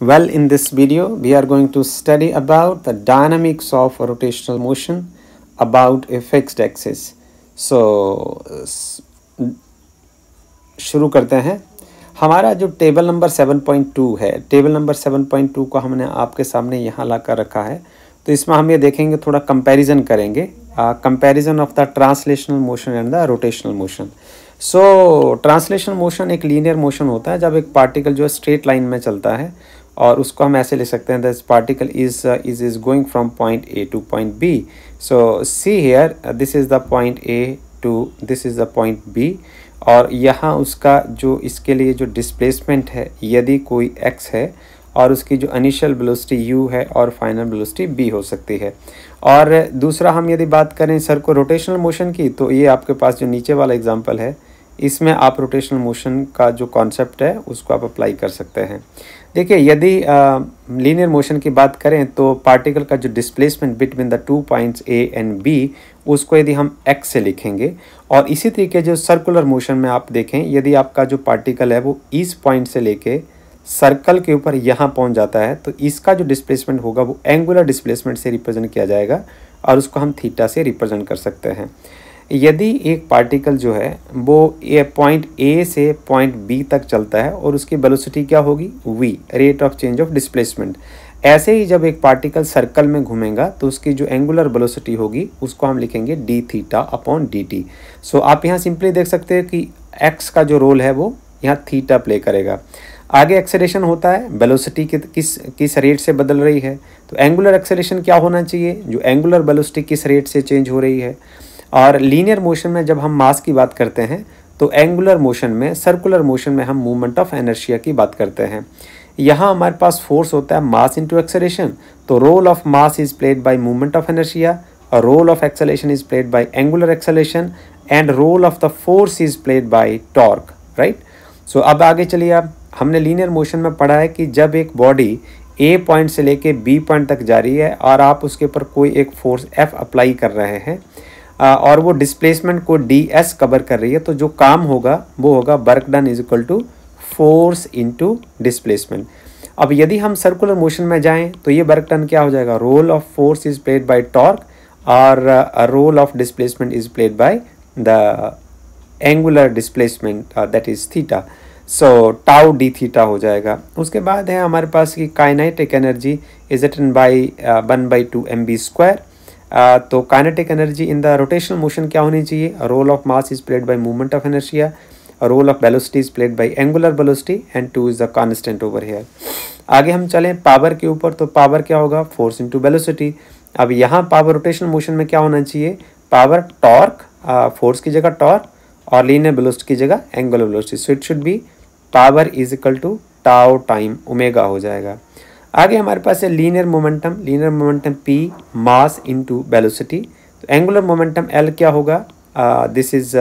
Well, in this video, we are going to study about the dynamics of rotational motion about a fixed axis. So, शुरू करते हैं हमारा जो table number 7.2 है table number 7.2 को हमने आपके सामने यहाँ ला कर रखा है तो इसमें हम ये देखेंगे थोड़ा कंपैरिजन करेंगे comparison of the translational motion and the rotational motion so translation motion एक लीनियर मोशन होता है जब एक पार्टिकल जो है स्ट्रेट लाइन में चलता है और उसको हम ऐसे ले सकते हैं this particle is is is going from point A to point B so see here this is the point A to this is the point B और यहाँ उसका जो इसके लिए जो डिस्प्लेसमेंट है यदि कोई एक्स है और उसकी जो अनिशियल ब्लोस्टी यू है और फाइनल ब्लोस्टी बी हो सकती है और दूसरा हम यदि बात करें सर को रोटेशनल मोशन की तो ये आपके पास जो नीचे वाला एग्जांपल है इसमें आप रोटेशनल मोशन का जो कॉन्सेप्ट है उसको आप अप्लाई कर सकते हैं देखिए यदि लीनियर मोशन की बात करें तो पार्टिकल का जो displacement between the two points A and B उसको यदि हम एक्स से लिखेंगे और इसी तरीके जो सर्कुलर मोशन में आप देखें यदि आपका जो पार्टिकल है वो इस पॉइंट से लेके सर्कल के ऊपर यहाँ पहुँच जाता है तो इसका जो डिस्प्लेसमेंट होगा वो एंगुलर डिस्प्लेसमेंट से रिप्रेजेंट किया जाएगा और उसको हम थीटा से रिप्रेजेंट कर सकते हैं यदि एक पार्टिकल जो है वो ए पॉइंट ए से पॉइंट बी तक चलता है और उसकी वेलोसिटी क्या होगी V rate of change of displacement ऐसे ही जब एक पार्टिकल सर्कल में घूमेगा तो उसकी जो एंगुलर वेलोसिटी होगी उसको हम लिखेंगे D theta upon D T so आप यहाँ सिंपली देख सकते हैं कि एक्स का जो रोल है वो यहाँ थीटा प्ले करेगा आगे एक्सेलेशन होता है वेलोसिटी किस किस रेट से बदल रही है तो एंगुलर एक्सेलेशन क्या होना चाहिए जो एंगुलर वेलोसिटी किस रेट से चेंज हो रही है और लीनियर मोशन में जब हम मास की बात करते हैं तो एंगुलर मोशन में सर्कुलर मोशन में हम मूवमेंट ऑफ एनर्शिया की बात करते हैं यहाँ हमारे पास फोर्स होता है मास इंटू एक्सेलेशन तो role of mass is played by movement of inertia और role of acceleration is played by angular acceleration and role of the force is played by torque right so अब आगे चलिए आप हमने linear motion में पढ़ा है कि जब एक बॉडी ए पॉइंट से लेके बी पॉइंट तक जा रही है और आप उसके ऊपर कोई एक फोर्स एफ अप्लाई कर रहे हैं और वो डिस्प्लेसमेंट को डी एस कवर कर रही है तो जो काम होगा वो होगा work done is equal to force into displacement अब यदि हम सर्कुलर मोशन में जाएं तो ये वर्क डन क्या हो जाएगा role of force is played by torque और role of displacement is played by the angular displacement that is theta so tau D theta हो जाएगा उसके बाद है हमारे पास की kinetic energy is written by one by two M V square तो kinetic energy in the rotational motion क्या होनी चाहिए role of mass is played by movement of inertia role of velocity is played by angular velocity and two is the constant over here आगे हम चलें power के ऊपर तो power क्या होगा फोर्स इंटू बेलोसिटी अब यहाँ पावर रोटेशनल मोशन में क्या होना चाहिए पावर टॉर्क फोर्स की जगह टॉर्क और लीनियर वेलोसिटी की जगह angular velocity so it should be power is equal to tau time omega हो जाएगा आगे हमारे पास है linear momentum linear momentum P mass into velocity तो एंगुलर मोमेंटम एल क्या होगा this is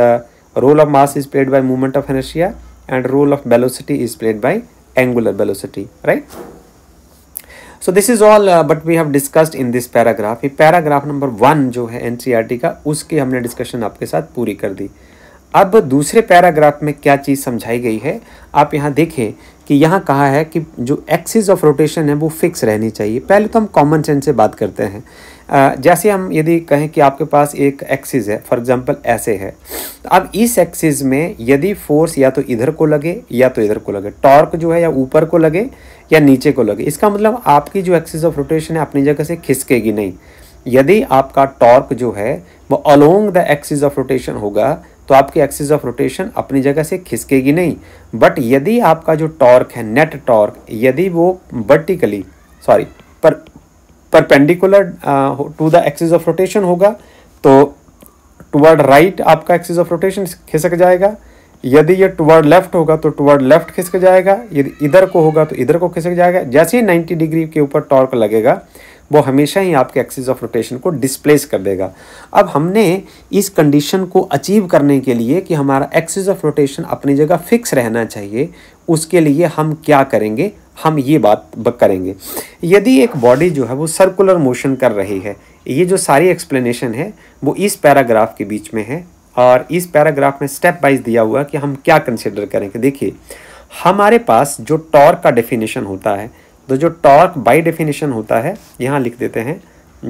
role of mass is played by moment of inertia and role of velocity is played by angular velocity right so this is all but we have discussed in this paragraph ये paragraph number one जो है NCERT e का उसकी हमने discussion आपके साथ पूरी कर दी अब दूसरे पैराग्राफ में क्या चीज़ समझाई गई है आप यहाँ देखें कि यहाँ कहा है कि जो एक्सिस ऑफ रोटेशन है वो फिक्स रहनी चाहिए पहले तो हम कॉमन सेंस से बात करते हैं जैसे हम यदि कहें कि आपके पास एक एक्सिस है फॉर एग्जांपल ऐसे है तो अब इस एक्सिस में यदि फोर्स या तो इधर को लगे या तो इधर को लगे टॉर्क जो है या ऊपर को लगे या नीचे को लगे इसका मतलब आपकी जो एक्सिस ऑफ रोटेशन है अपनी जगह से खिसकेगी नहीं यदि आपका टॉर्क जो है वो along the axis of rotation होगा तो आपकी एक्सिस ऑफ रोटेशन अपनी जगह से खिसकेगी नहीं बट यदि आपका जो टॉर्क है नेट टॉर्क यदि वो वर्टिकली सॉरी पर perpendicular to the axis of rotation होगा तो टुवर्ड राइट right आपका एक्सिस ऑफ रोटेशन खिसक जाएगा यदि ये टुवर्ड लेफ्ट होगा तो टुवर्ड लेफ्ट खिसक जाएगा यदि इधर को होगा तो इधर को खिसक जाएगा जैसे ही 90 डिग्री के ऊपर टॉर्क लगेगा वो हमेशा ही आपके एक्सिस ऑफ रोटेशन को डिस्प्लेस कर देगा अब हमने इस कंडीशन को अचीव करने के लिए कि हमारा एक्सिस ऑफ रोटेशन अपनी जगह फिक्स रहना चाहिए उसके लिए हम क्या करेंगे हम ये बात करेंगे यदि एक बॉडी जो है वो सर्कुलर मोशन कर रही है ये जो सारी एक्सप्लेनेशन है वो इस पैराग्राफ के बीच में है और इस पैराग्राफ में स्टेप वाइज दिया हुआ कि हम क्या कंसिडर करें कि देखिए हमारे पास जो टॉर्क का डेफिनेशन होता है तो जो टॉर्क बाय डेफिनेशन होता है यहाँ लिख देते हैं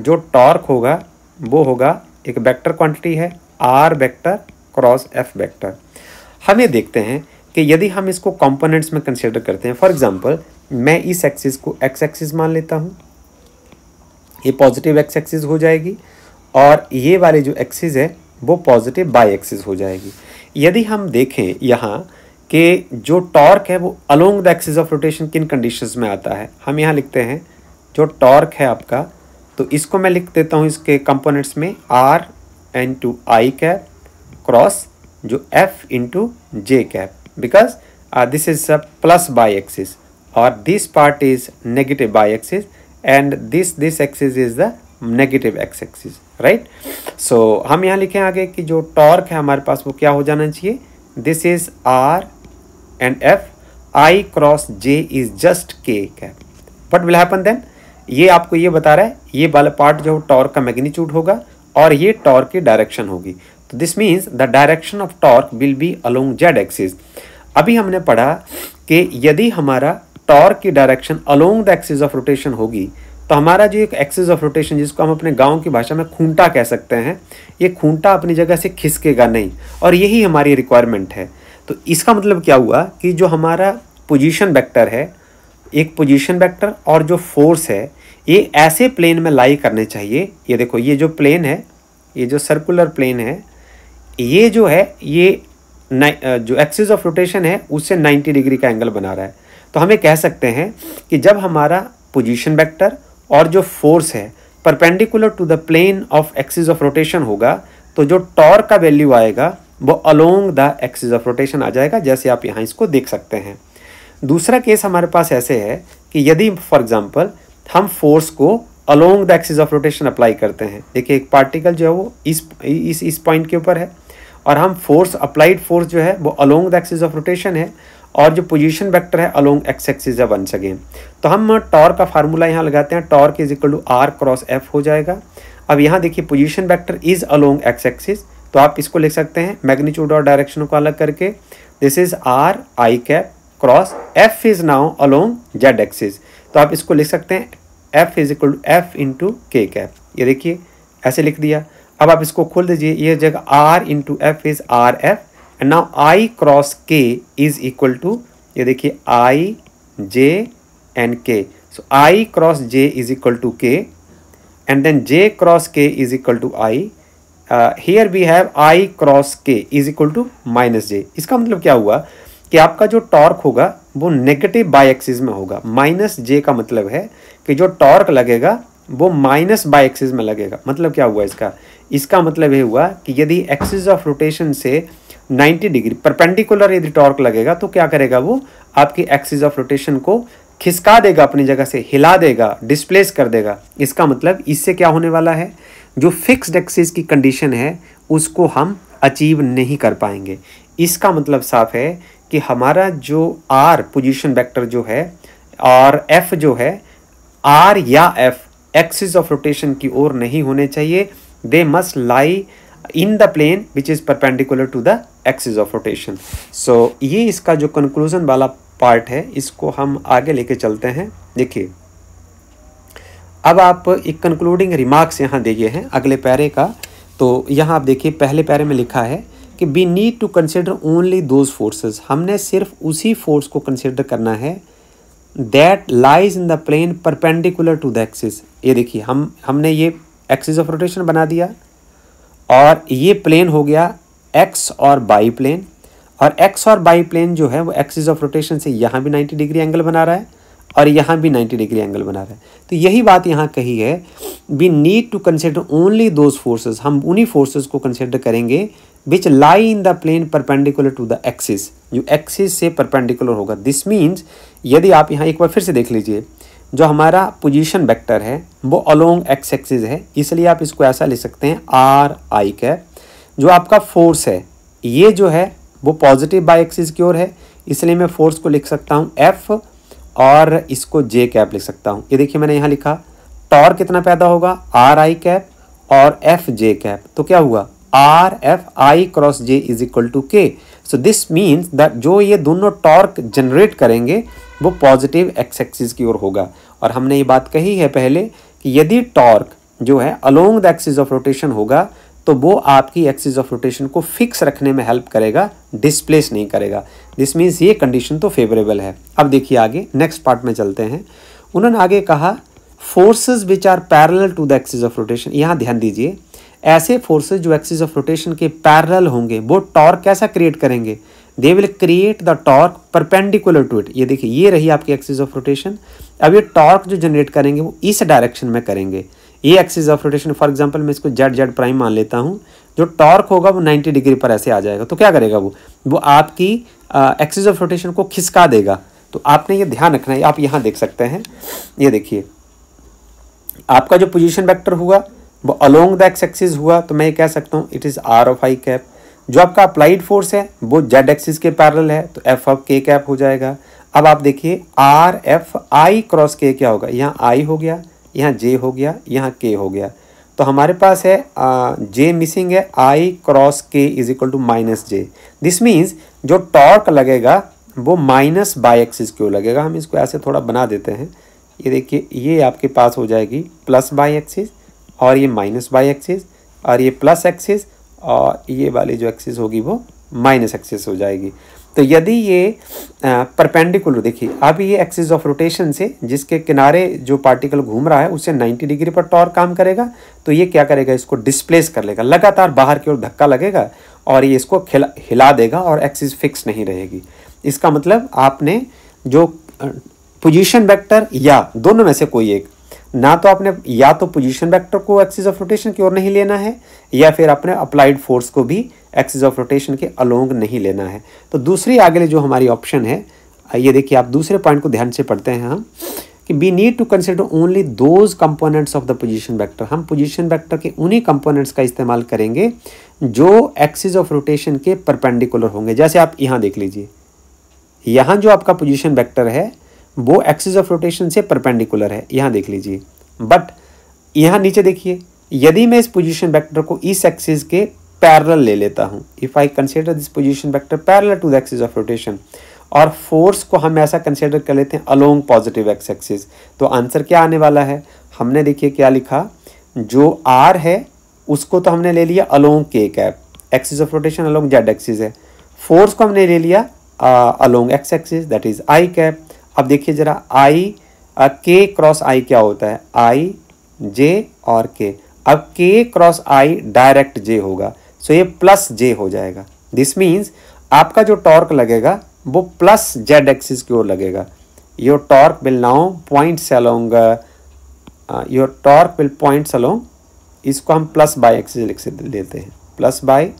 जो टॉर्क होगा वो होगा एक वेक्टर क्वांटिटी है R vector cross F vector हम ये देखते हैं कि यदि हम इसको कंपोनेंट्स में कंसिडर करते हैं फॉर एग्जांपल मैं इस एक्सिस को एक्स एक्सिस मान लेता हूँ ये पॉजिटिव एक्स एक्सिस हो जाएगी और ये वाली जो एक्सिस है वो पॉजिटिव बाई एक्सिस हो जाएगी यदि हम देखें यहाँ कि जो टॉर्क है वो along the axis of rotation किन कंडीशंस में आता है हम यहाँ लिखते हैं जो टॉर्क है आपका तो इसको मैं लिख देता हूँ इसके कंपोनेंट्स में R into I cap cross जो F into J cap because this is a plus Y axis और this part is negative Y axis and this this axis is the negative X axis right so हम यहाँ लिखें आगे कि जो torque है हमारे पास वो क्या हो जाना चाहिए this is R and F I cross J is just K cap what will happen then ये आपको ये बता रहा है ये वाला पार्ट जो टॉर्क का मैग्नीट्यूड होगा और ये टॉर्क की डायरेक्शन होगी तो this means the direction of torque will be along Z axis अभी हमने पढ़ा कि यदि हमारा टॉर्क की direction along the axis of rotation होगी तो हमारा जो एक एक्सिस ऑफ रोटेशन जिसको हम अपने गांव की भाषा में खूंटा कह सकते हैं ये खूंटा अपनी जगह से खिसकेगा नहीं और यही हमारी रिक्वायरमेंट है तो इसका मतलब क्या हुआ कि जो हमारा पोजीशन वेक्टर है एक पोजीशन वेक्टर और जो फोर्स है ये ऐसे प्लेन में लाई करने चाहिए ये देखो ये जो प्लेन है ये जो सर्कुलर प्लेन है ये जो है ये जो एक्सिस ऑफ रोटेशन है उससे 90 डिग्री का एंगल बना रहा है तो हमें कह सकते हैं कि जब हमारा पोजीशन वेक्टर और जो फोर्स है perpendicular to the plane of axis of rotation होगा तो जो टॉर्क का वैल्यू आएगा वो along the axis of rotation आ जाएगा जैसे आप यहाँ इसको देख सकते हैं दूसरा केस हमारे पास ऐसे है कि यदि फॉर एग्जाम्पल हम फोर्स को along the axis of rotation apply करते हैं देखिए एक पार्टिकल जो है वो इस इस पॉइंट के ऊपर है और हम फोर्स अप्लाइड फोर्स जो है वो along the axis of rotation है और जो पोजीशन वेक्टर है अलोंग एक्स एक्सिस है वन सकें तो हम टॉर का फार्मूला यहाँ लगाते हैं torque is equal to R cross F हो जाएगा अब यहाँ देखिए position vector is along X axis तो आप इसको लिख सकते हैं मैग्नीट्यूड और डायरेक्शन को अलग करके this is R I cap cross F is now along Z axis तो आप इसको लिख सकते हैं F is equal to F into K cap ये देखिए ऐसे लिख दिया अब आप इसको खोल दीजिए ये जगह R into F is R F and now I cross K is equal to ये देखिए I J and K so I cross J is equal to K and then J cross K is equal to I here we have I cross K is equal to minus J इसका मतलब क्या हुआ कि आपका जो torque होगा वो negative Y axis में होगा माइनस जे का मतलब है कि जो टॉर्क लगेगा वो माइनस बाई एक्सिस में लगेगा मतलब क्या हुआ इसका इसका मतलब ये हुआ कि यदि एक्सिस ऑफ रोटेशन से 90 डिग्री परपेंडिकुलर यदि टॉर्क लगेगा तो क्या करेगा वो आपकी एक्सिस ऑफ रोटेशन को खिसका देगा अपनी जगह से हिला देगा डिस्प्लेस कर देगा इसका मतलब इससे क्या होने वाला है जो फिक्स्ड एक्सेस की कंडीशन है उसको हम अचीव नहीं कर पाएंगे इसका मतलब साफ है कि हमारा जो आर पोजीशन वेक्टर जो है और एफ जो है आर या एफ एक्सिस ऑफ रोटेशन की ओर नहीं होने चाहिए they must lie in the plane which is perpendicular to the axis of rotation so ये इसका जो कंक्लूजन वाला पार्ट है इसको हम आगे लेके चलते हैं देखिए अब आप एक कंक्लूडिंग रिमार्क्स यहाँ देखिए हैं अगले पैरे का तो यहाँ आप देखिए पहले पैरे में लिखा है कि we need to consider only those forces हमने सिर्फ उसी फोर्स को कंसिडर करना है that lies in the plane perpendicular to the axis ये देखिए हम हमने ये एक्सिस ऑफ रोटेशन बना दिया और ये प्लेन हो गया एक्स और बाई प्लेन और एक्स और बाई प्लेन जो है वो एक्सिस ऑफ रोटेशन से यहाँ भी 90 डिग्री एंगल बना रहा है और यहाँ भी 90 डिग्री एंगल बना रहा है तो यही बात यहाँ कही है we need to consider only those forces हम उन्हीं फोर्सेज को कंसिडर करेंगे which lie in the plane perpendicular to the axis जो एक्सिस से परपेंडिकुलर होगा दिस मीन्स यदि आप यहाँ एक बार फिर से देख लीजिए जो हमारा पोजिशन वैक्टर है वो अलोंग एक्स एक्सिस है इसलिए आप इसको ऐसा ले सकते हैं आर आई कैप जो आपका फोर्स है ये जो है वो पॉजिटिव बाई एक्सिस की ओर है इसलिए मैं फोर्स को लिख सकता हूँ एफ़ और इसको जे कैप लिख सकता हूँ ये देखिए मैंने यहाँ लिखा टॉर कितना पैदा होगा आर आई कैप और एफ जे कैप तो क्या हुआ R F I cross J is equal to K so this means that जो ये दोनों टॉर्क जनरेट करेंगे वो पॉजिटिव एक्स एक्सिस की ओर होगा और हमने ये बात कही है पहले कि यदि टॉर्क जो है along the axis of rotation होगा तो वो आपकी एक्सिस ऑफ रोटेशन को फिक्स रखने में हेल्प करेगा डिस्प्लेस नहीं करेगा दिस मीन्स ये कंडीशन तो फेवरेबल है अब देखिए आगे नेक्स्ट पार्ट में चलते हैं उन्होंने आगे कहा forces which are parallel to the axis of rotation यहाँ ध्यान दीजिए ऐसे फोर्सेज जो एक्सिस ऑफ रोटेशन के पैरल होंगे वो टॉर्क कैसा क्रिएट करेंगे they will create the torque perpendicular to it ये देखिए ये रही आपकी एक्सिस ऑफ रोटेशन अब ये टॉर्क जो जनरेट करेंगे वो इस डायरेक्शन में करेंगे ये axis of rotation for example मैं इसको जेड जेड प्राइम मान लेता हूँ जो टॉर्क होगा वो 90 डिग्री पर ऐसे आ जाएगा तो क्या करेगा वो वो आपकी एक्सिस ऑफ रोटेशन को खिसका देगा तो आपने ये ध्यान रखना है आप यहाँ देख सकते हैं ये देखिए आपका जो पोजिशन वैक्टर हुआ वो अलोंग द एक्स एक्सिस हुआ तो मैं ये कह सकता हूँ it is R of I cap जो आपका अप्लाइड फोर्स है वो जेड एक्सिस के पैरल है तो एफ ऑफ के कैप हो जाएगा अब आप देखिए आर एफ आई क्रॉस के क्या होगा यहाँ आई हो गया यहाँ जे हो गया यहाँ के हो गया तो हमारे पास है जे मिसिंग है I cross K is equal to minus J this means जो टॉर्क लगेगा वो माइनस बाई एक्सिस क्यों लगेगा हम इसको ऐसे थोड़ा बना देते हैं ये देखिए ये आपके पास हो जाएगी प्लस बाई एक्सिस और ये माइनस बाई एक्सिस और ये प्लस एक्सिस और ये वाली जो एक्सिस होगी वो माइनस एक्सिस हो जाएगी तो यदि ये परपेंडिकुलर देखिए अब ये एक्सिस ऑफ रोटेशन से जिसके किनारे जो पार्टिकल घूम रहा है उससे 90 डिग्री पर टॉर काम करेगा तो ये क्या करेगा इसको डिस्प्लेस कर लेगा लगातार बाहर की ओर धक्का लगेगा और ये इसको खिला हिला देगा और एक्सिस फिक्स नहीं रहेगी इसका मतलब आपने जो पोजिशन वैक्टर या दोनों में से कोई एक ना तो आपने या तो पोजीशन वेक्टर को एक्सिस ऑफ रोटेशन की ओर नहीं लेना है या फिर आपने अप्लाइड फोर्स को भी एक्सिस ऑफ रोटेशन के अलोंग नहीं लेना है तो दूसरी आगे जो हमारी ऑप्शन है ये देखिए आप दूसरे पॉइंट को ध्यान से पढ़ते हैं हम कि we need to consider only those components of the position vector हम पोजिशन वैक्टर के उन्हीं कंपोनेंट्स का इस्तेमाल करेंगे जो एक्सिस ऑफ रोटेशन के परपेंडिकुलर होंगे जैसे आप यहाँ देख लीजिए यहाँ जो आपका पोजिशन वैक्टर है वो एक्सिस ऑफ रोटेशन से परपेंडिकुलर है यहाँ देख लीजिए बट यहाँ नीचे देखिए यदि मैं इस पोजिशन वैक्टर को इस एक्सिस के पैरल ले लेता हूँ if I consider this position vector parallel to the axis of rotation और फोर्स को हम ऐसा कंसिडर कर लेते हैं अलोंग पॉजिटिव एक्स एक्सिस तो आंसर क्या आने वाला है हमने देखिए क्या लिखा जो आर है उसको तो हमने ले लिया along K cap axis of rotation along Z axis है फोर्स को हमने ले लिया along X axis that is I cap अब देखिए ज़रा आई के क्रॉस आई क्या होता है आई जे और के अब के क्रॉस आई डायरेक्ट जे होगा सो ये प्लस जे हो जाएगा दिस मीन्स आपका जो टॉर्क लगेगा वो प्लस जेड एक्सिस की ओर लगेगा your torque will now points along your torque will points along इसको हम प्लस बाई एक्सिस लिख लेते हैं plus Y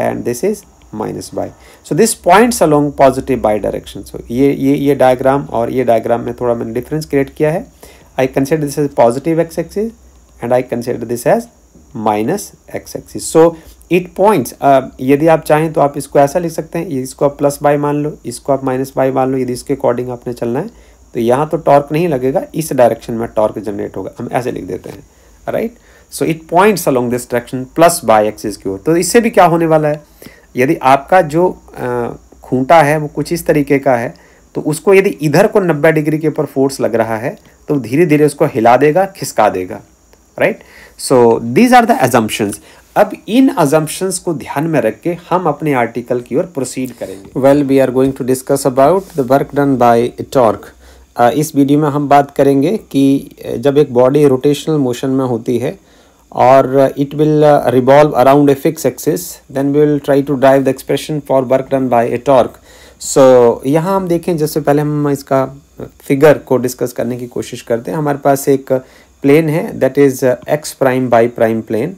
and this is minus Y so this points along positive Y direction so ये ये ये डायग्राम और ये डायग्राम में थोड़ा मैंने डिफरेंस क्रिएट किया है I consider this as positive X axis and I consider this as minus X axis so it points यदि आप चाहें तो आप इसको ऐसा लिख सकते हैं इसको आप प्लस बाई मान लो इसको आप माइनस बाई मान लो यदि इसके अकॉर्डिंग आपने चलना है तो यहाँ तो टॉर्क नहीं लगेगा इस डायरेक्शन में टॉर्क जनरेट होगा हम ऐसे लिख देते हैं right so it points along this direction plus Y axis की ओर तो इससे भी क्या होने वाला है यदि आपका जो खूंटा है वो कुछ इस तरीके का है तो उसको यदि इधर को 90 डिग्री के ऊपर फोर्स लग रहा है तो धीरे धीरे उसको हिला देगा खिसका देगा right so these are the assumptions अब इन अजम्पन्स को ध्यान में रख के हम अपने आर्टिकल की ओर प्रोसीड करेंगे well we are going to discuss about the work done by torque इस वीडियो में हम बात करेंगे कि जब एक बॉडी रोटेशनल मोशन में होती है or uh, it will uh, revolve around a fixed axis then we will try to drive the expression for work done by a torque so so, यहाँ हम देखें जैसे पहले हम इसका फिगर uh, को डिस्कस करने की कोशिश करते हैं हमारे पास एक प्लेन है that is X prime Y prime plane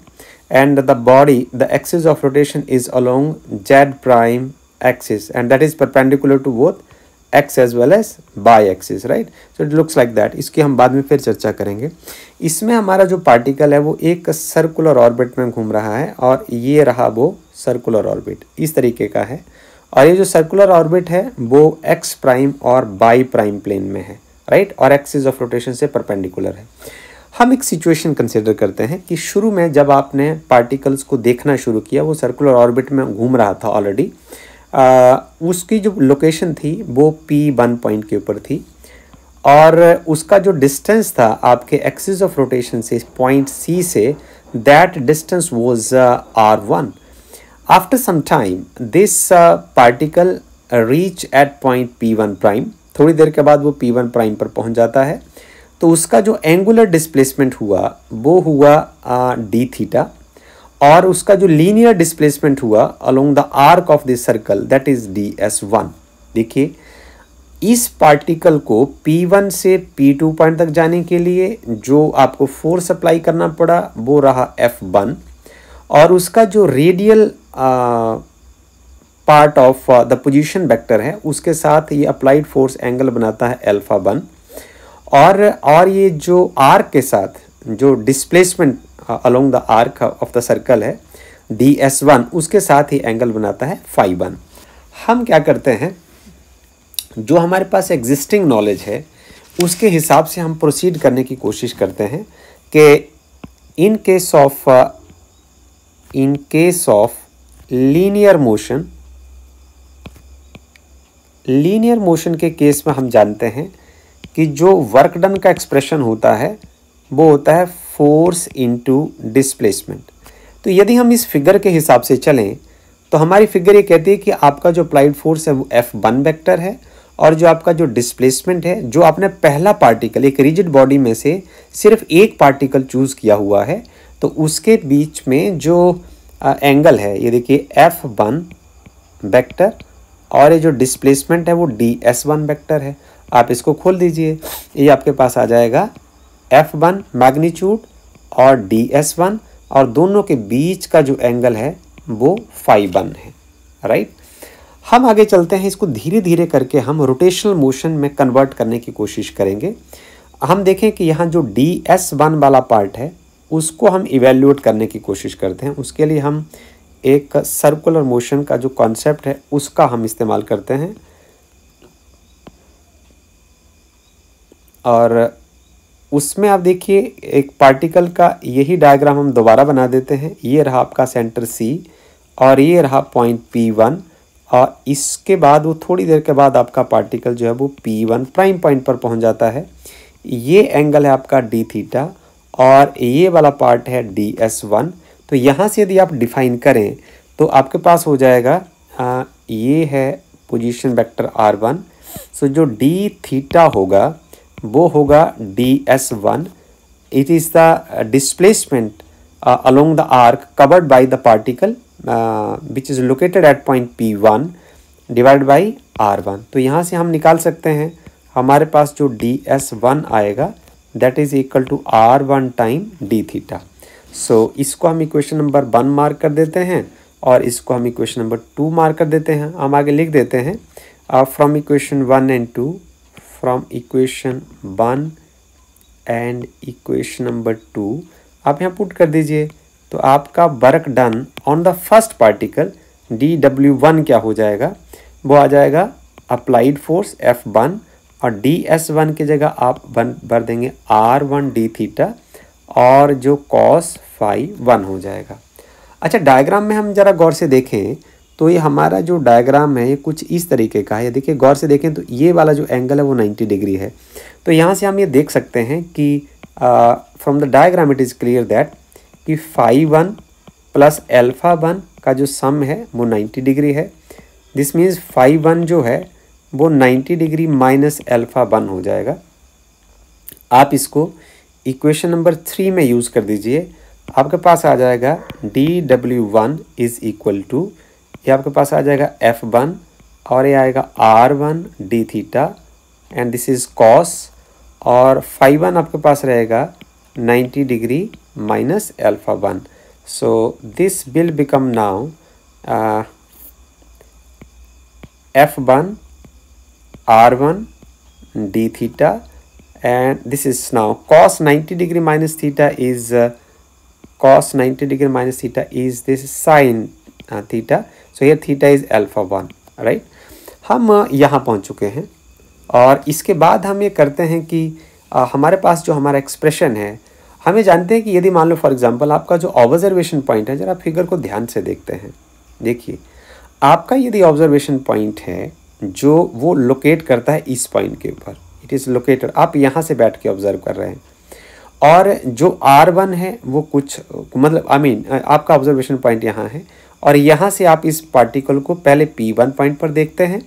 and the body the axis of rotation is along Z prime axis and that is perpendicular to both X as well as Y axis right so it looks like that इसकी हम बाद में फिर चर्चा करेंगे इसमें हमारा जो पार्टिकल है वो एक सर्कुलर ऑर्बिट में घूम रहा है और ये रहा वो सर्कुलर ऑर्बिट इस तरीके का है और ये जो सर्कुलर ऑर्बिट है वो एक्स प्राइम और बाई प्राइम प्लेन में है राइट और एक्सिस ऑफ रोटेशन से परपेंडिकुलर है हम एक सिचुएशन कंसिडर करते हैं कि शुरू में जब आपने पार्टिकल्स को देखना शुरू किया वो सर्कुलर ऑर्बिट में घूम रहा था ऑलरेडी आ, उसकी जो लोकेशन थी वो पी वन पॉइंट के ऊपर थी और उसका जो डिस्टेंस था आपके एक्सिस ऑफ रोटेशन से पॉइंट सी से that distance was R one after some time this particle reach at point P P1 prime थोड़ी देर के बाद वो P1 प्राइम पर पहुंच जाता है तो उसका जो एंगुलर डिस्प्लेसमेंट हुआ वो हुआ डी uh, थीटा और उसका जो लीनियर डिस्प्लेसमेंट हुआ along the arc of this circle that is D S one देखिए इस पार्टिकल को P1 से P2 पॉइंट तक जाने के लिए जो आपको फोर्स अप्लाई करना पड़ा वो रहा F1 और उसका जो radial part of the position vector है उसके साथ ये अप्लाइड फोर्स एंगल बनाता है अल्फा वन और और ये जो आर्क के साथ जो displacement along the arc of the circle है डी एस वन उसके साथ ही एंगल बनाता है फाइव वन हम क्या करते हैं जो हमारे पास एग्जिस्टिंग नॉलेज है उसके हिसाब से हम प्रोसीड करने की कोशिश करते हैं कि in case of in case of linear motion linear motion के केस में हम जानते हैं कि जो वर्क डन का एक्सप्रेशन होता है वो होता है फोर्स इनटू डिस्प्लेसमेंट तो यदि हम इस फिगर के हिसाब से चलें तो हमारी फिगर ये कहती है कि आपका जो अप्लाइड फोर्स है वो एफ वन वैक्टर है और जो आपका जो डिस्प्लेसमेंट है जो आपने पहला पार्टिकल एक रिजिड बॉडी में से सिर्फ एक पार्टिकल चूज़ किया हुआ है तो उसके बीच में जो एंगल है ये देखिए एफ वन वैक्टर और ये जो डिस्प्लेसमेंट है वो डी एस वन वैक्टर है आप इसको खोल दीजिए ये आपके पास आ जाएगा एफ वन मैग्नीट्यूड और डी एस वन और दोनों के बीच का जो एंगल है वो फाइव वन है राइट हम आगे चलते हैं इसको धीरे धीरे करके हम रोटेशनल मोशन में कन्वर्ट करने की कोशिश करेंगे हम देखें कि यहाँ जो डी एस वन वाला पार्ट है उसको हम इवेल्यूएट करने की कोशिश करते हैं उसके लिए हम एक सर्कुलर मोशन का जो कॉन्सेप्ट है उसका हम इस्तेमाल करते हैं और उसमें आप देखिए एक पार्टिकल का यही डायग्राम हम दोबारा बना देते हैं ये रहा आपका सेंटर सी और ये रहा पॉइंट पी वन और इसके बाद वो थोड़ी देर के बाद आपका पार्टिकल जो है वो पी वन प्राइम पॉइंट पर पहुंच जाता है ये एंगल है आपका डी थीटा और ये वाला पार्ट है डी एस वन तो यहाँ से यदि आप डिफाइन करें तो आपके पास हो जाएगा आ, ये है position vector R one so जो डी थीटा होगा वो होगा D S one it is the displacement the arc covered by the particle which is located at point P one divide by R one तो यहाँ से हम निकाल सकते हैं हमारे पास जो डी एस वन आएगा that is equal to R one time D theta so इसको हम इक्वेशन नंबर वन मार्क कर देते हैं और इसको हम इक्वेशन नंबर टू मार्क कर देते हैं हम आगे लिख देते हैं from equation one and two from equation one and equation number two आप यहाँ पुट कर दीजिए तो आपका work done on the first particle D W one क्या हो जाएगा वो आ जाएगा अप्लाइड फोर्स एफ वन और डी एस वन की जगह आप वन भर देंगे आर वन डी थीटा और जो कॉस फाइव वन हो जाएगा अच्छा डायग्राम में हम ज़रा गौर से देखें तो ये हमारा जो डायग्राम है ये कुछ इस तरीके का है देखिए गौर से देखें तो ये वाला जो एंगल है वो 90 डिग्री है तो यहाँ से हम ये देख सकते हैं कि from the diagram it is clear that कि phi one plus alpha one का जो सम है वो 90 डिग्री है दिस मीन्स फाइव वन जो है वो 90 डिग्री माइनस एल्फ़ा वन हो जाएगा आप इसको इक्वेशन नंबर थ्री में यूज़ कर दीजिए आपके पास आ जाएगा D W one is equal to ये आपके पास आ जाएगा एफ वन और ये आएगा R one D theta and this is cos और फाइव वन आपके पास रहेगा ninety degree minus alpha one so this will become now F one R one D theta and this is now cos ninety degree minus theta is cos ninety degree minus theta is this sine uh, theta so here theta is alpha one right हम यहाँ पहुँच चुके हैं और इसके बाद हम ये करते हैं कि आ, हमारे पास जो हमारा एक्सप्रेशन है हमें जानते हैं कि यदि मान लो फॉर एग्जांपल आपका जो ऑब्जर्वेशन पॉइंट है जरा फिगर को ध्यान से देखते हैं देखिए आपका यदि ऑब्जर्वेशन पॉइंट है जो वो लोकेट करता है इस पॉइंट के ऊपर इट इज़ लोकेटेड आप यहाँ से बैठ के ऑब्जर्व कर रहे हैं और जो आर वन है वो कुछ मतलब आई I मीन mean, आपका ऑब्जर्वेशन पॉइंट यहाँ है और यहाँ से आप इस पार्टिकल को पहले P1 पॉइंट पर देखते हैं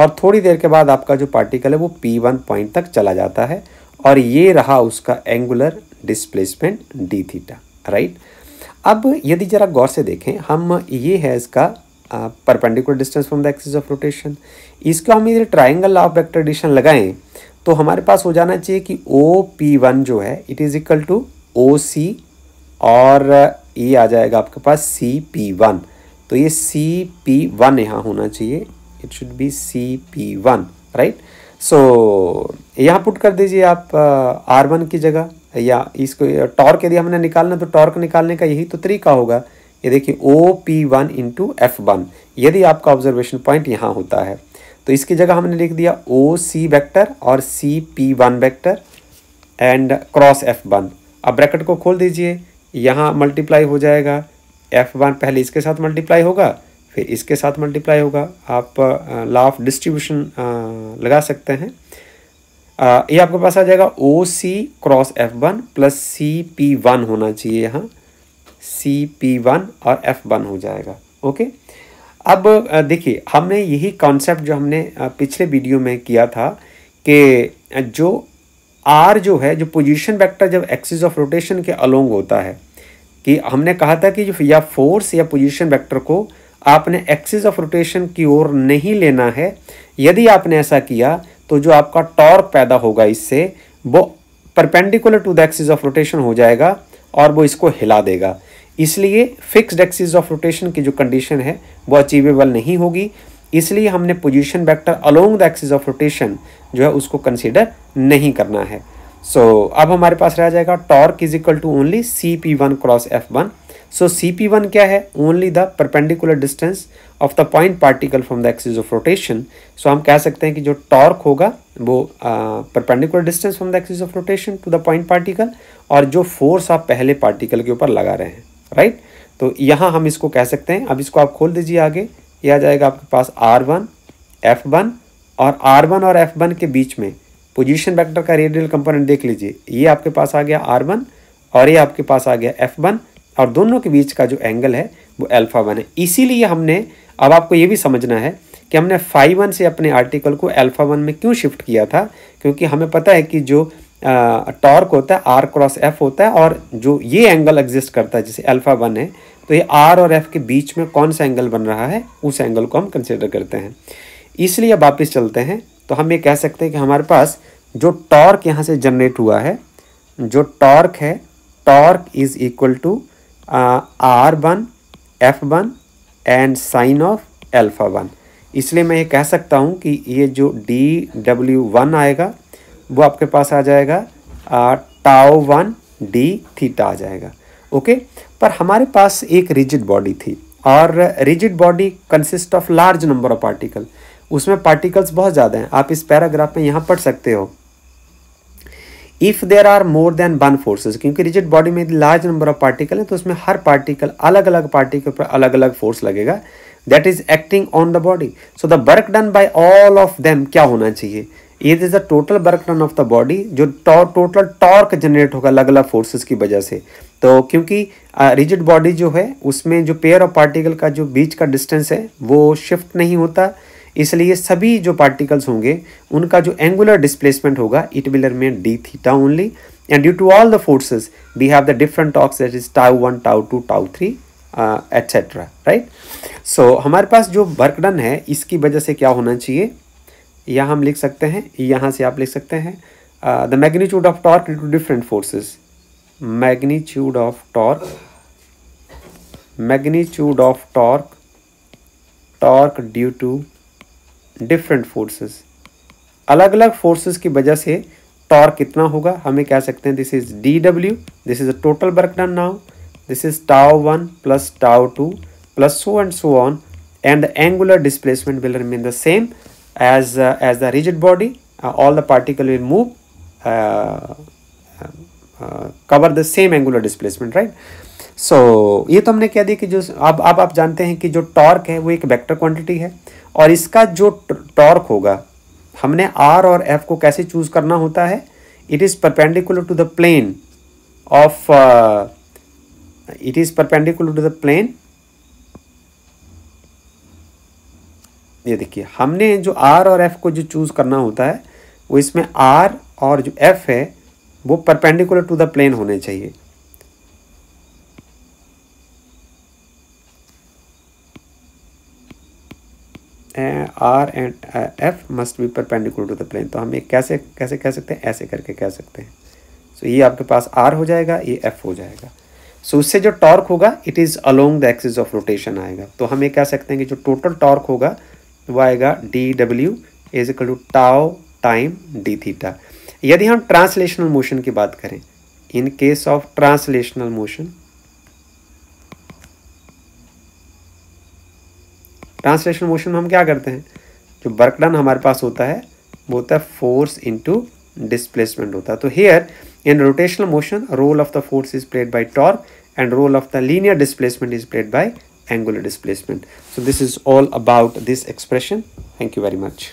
और थोड़ी देर के बाद आपका जो पार्टिकल है वो P1 पॉइंट तक चला जाता है और ये रहा उसका angular displacement D theta right अब यदि ज़रा गौर से देखें हम ये है इसका perpendicular distance from the axis of rotation इसका हम यदि ट्राइंगल ऑफ वेक्टर एडिशन लगाएं तो हमारे पास हो जाना चाहिए कि ओ पी वन जो है it is equal to O C और ये आ जाएगा आपके पास सी पी वन तो ये सी पी वन यहाँ होना चाहिए it should be C P one right so यहाँ पुट कर दीजिए आप आर uh, वन की जगह या इसको टॉर्क यदि हमने निकालना तो टॉर्क निकालने का यही तो तरीका होगा ये देखिए O P one into F one यदि आपका ऑब्जर्वेशन पॉइंट यहाँ होता है तो इसकी जगह हमने लिख दिया ओ सी वैक्टर और C P one vector and cross F one अब ब्रैकेट को खोल दीजिए यहाँ मल्टीप्लाई हो जाएगा एफ वन पहले इसके साथ मल्टीप्लाई होगा फिर इसके साथ मल्टीप्लाई होगा आप लॉ ऑफ डिस्ट्रीब्यूशन लगा सकते हैं ये आपके पास आ जाएगा O C cross F one plus C P one होना चाहिए यहाँ सी पी वन और एफ वन हो जाएगा ओके अब देखिए हमने यही कॉन्सेप्ट जो हमने पिछले वीडियो में किया था कि जो आर जो है जो पोजीशन वेक्टर जब एक्सिस ऑफ रोटेशन के अलोंग होता है कि हमने कहा था कि जो या फोर्स या पोजीशन वेक्टर को आपने एक्सिस ऑफ रोटेशन की ओर नहीं लेना है यदि आपने ऐसा किया तो जो आपका टॉर्क पैदा होगा इससे वो perpendicular to the axis of rotation हो जाएगा और वो इसको हिला देगा इसलिए फिक्स्ड एक्सिस ऑफ रोटेशन की जो कंडीशन है वो अचीवेबल नहीं होगी इसलिए हमने position vector along the axis of rotation जो है उसको कंसिडर नहीं करना है सो so, अब हमारे पास रह जाएगा torque is equal to only C P one cross F one so C P one क्या है only the perpendicular distance of the point particle from the axis of rotation so हम कह सकते हैं कि जो टॉर्क होगा वो perpendicular distance from the axis of rotation to the point particle और जो फोर्स आप पहले पार्टिकल के ऊपर लगा रहे हैं राइट right? तो यहाँ हम इसको कह सकते हैं अब इसको आप खोल दीजिए आगे यह आ जाएगा आपके पास आर वन एफ वन और आर वन और एफ वन के बीच में पोजीशन वेक्टर का रेडियल कंपोनेंट देख लीजिए ये आपके पास आ गया आर वन और ये आपके पास आ गया एफ वन और दोनों के बीच का जो एंगल है वो अल्फा वन है इसीलिए हमने अब आपको ये भी समझना है कि हमने फाइव वन से अपने आर्टिकल को अल्फा वन में क्यों शिफ्ट किया था क्योंकि हमें पता है कि जो टॉर्क होता है आर क्रॉस एफ होता है और जो ये एंगल एग्जिस्ट करता है जैसे अल्फा वन है तो ये आर और एफ के बीच में कौन सा एंगल बन रहा है उस एंगल को हम कंसिडर करते हैं इसलिए वापस चलते हैं तो हम ये कह सकते हैं कि हमारे पास जो टॉर्क यहाँ से जनरेट हुआ है जो टॉर्क है torque is equal to R one F one and sine of alpha one इसलिए मैं ये कह सकता हूँ कि ये जो डी डब्ल्यू वन आएगा वो आपके पास आ जाएगा टाओ वन डी थीटा आ जाएगा ओके पर हमारे पास एक रिजिड बॉडी थी और rigid body consist of large number of particle उसमें पार्टिकल्स बहुत ज़्यादा हैं आप इस पैराग्राफ में यहाँ पढ़ सकते हो if there are more than one forces क्योंकि रिजिड बॉडी में लार्ज नंबर ऑफ पार्टिकल हैं तो उसमें हर पार्टिकल अलग अलग पार्टिकल पर अलग अलग फोर्स लगेगा that is acting on the body so the work done by all of them क्या होना चाहिए it is the total work done of the body जो टोटल टॉर्क जनरेट होगा अलग अलग फोर्सेज की वजह से तो क्योंकि रिजिड uh, बॉडी जो है उसमें जो पेयर ऑफ पार्टिकल का जो बीच का डिस्टेंस है वो शिफ्ट नहीं होता इसलिए सभी जो पार्टिकल्स होंगे उनका जो एंगुलर डिस्प्लेसमेंट होगा it will remain D theta only and due to all the forces we have the different torques that is tau one tau two tau three etcetera right so हमारे पास जो work done है इसकी वजह से क्या होना चाहिए यह हम लिख सकते हैं यहाँ से आप लिख सकते हैं the magnitude of torque to different forces magnitude of torque magnitude of torque torque due to different forces अलग अलग फोर्सेस की वजह से टॉर्क कितना होगा हमें कह सकते हैं this is D W this is a total work done now this is tau one plus tau two plus so and so on and the angular displacement will remain the same as as the rigid body all the particle will move cover the same angular displacement right so ये तो हमने कह दिया कि जो अब अब आप जानते हैं कि जो टॉर्क है वो एक वेक्टर क्वान्टिटी है और इसका जो टॉर्क होगा हमने आर और एफ को कैसे चूज़ करना होता है it is perpendicular to the plane of it is perpendicular to the plane ये देखिए हमने जो आर और एफ को जो चूज़ करना होता है वो इसमें आर और जो एफ है वो परपेंडिकुलर टू द प्लेन होने चाहिए R and F must be perpendicular to the plane तो हम ये कैसे कैसे कह सकते हैं ऐसे करके कह सकते हैं सो so, ये आपके पास आर हो जाएगा ये एफ हो जाएगा सो so, उससे जो टॉर्क होगा it is along the axis of rotation आएगा तो हम ये कह सकते हैं कि जो टोटल टॉर्क होगा वो आएगा D W is equal to tau time D theta यदि हम ट्रांसलेशनल मोशन की बात करें in case of translational motion translation motion में हम क्या करते हैं जो वर्क डन हमारे पास होता है वो होता है फोर्स इंटू डिस्प्लेसमेंट होता है तो here in rotational motion role of the force is played by torque and role of the linear displacement is played by angular displacement so this is all about this expression thank you very much